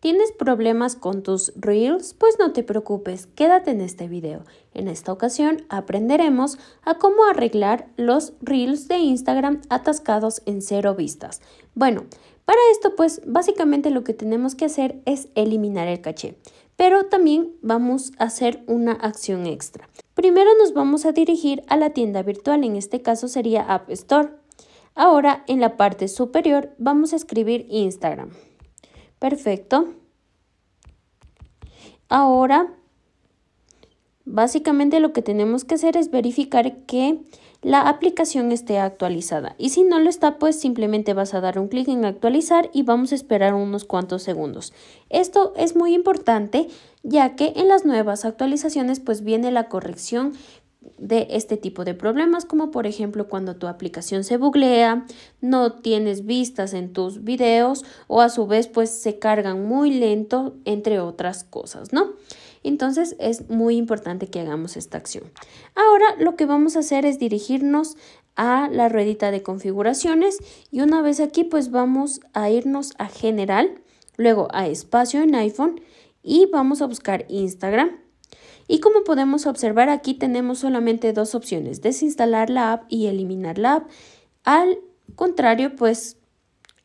¿Tienes problemas con tus reels? Pues no te preocupes, quédate en este video. En esta ocasión aprenderemos a cómo arreglar los reels de Instagram atascados en cero vistas. Bueno, para esto pues básicamente lo que tenemos que hacer es eliminar el caché, pero también vamos a hacer una acción extra. Primero nos vamos a dirigir a la tienda virtual, en este caso sería App Store. Ahora en la parte superior vamos a escribir Instagram. Perfecto. Ahora, básicamente lo que tenemos que hacer es verificar que la aplicación esté actualizada. Y si no lo está, pues simplemente vas a dar un clic en actualizar y vamos a esperar unos cuantos segundos. Esto es muy importante ya que en las nuevas actualizaciones pues viene la corrección de este tipo de problemas, como por ejemplo cuando tu aplicación se buglea, no tienes vistas en tus videos o a su vez pues se cargan muy lento, entre otras cosas, ¿no? Entonces es muy importante que hagamos esta acción. Ahora lo que vamos a hacer es dirigirnos a la ruedita de configuraciones y una vez aquí pues vamos a irnos a general, luego a espacio en iPhone y vamos a buscar Instagram y como podemos observar aquí tenemos solamente dos opciones, desinstalar la app y eliminar la app. Al contrario, pues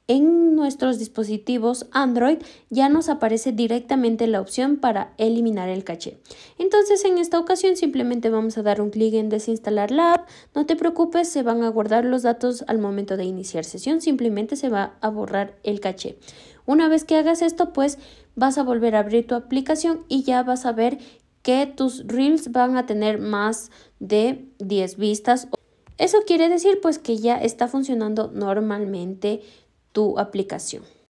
en nuestros dispositivos Android ya nos aparece directamente la opción para eliminar el caché. Entonces en esta ocasión simplemente vamos a dar un clic en desinstalar la app. No te preocupes, se van a guardar los datos al momento de iniciar sesión, simplemente se va a borrar el caché. Una vez que hagas esto, pues vas a volver a abrir tu aplicación y ya vas a ver que tus reels van a tener más de 10 vistas. Eso quiere decir pues que ya está funcionando normalmente tu aplicación.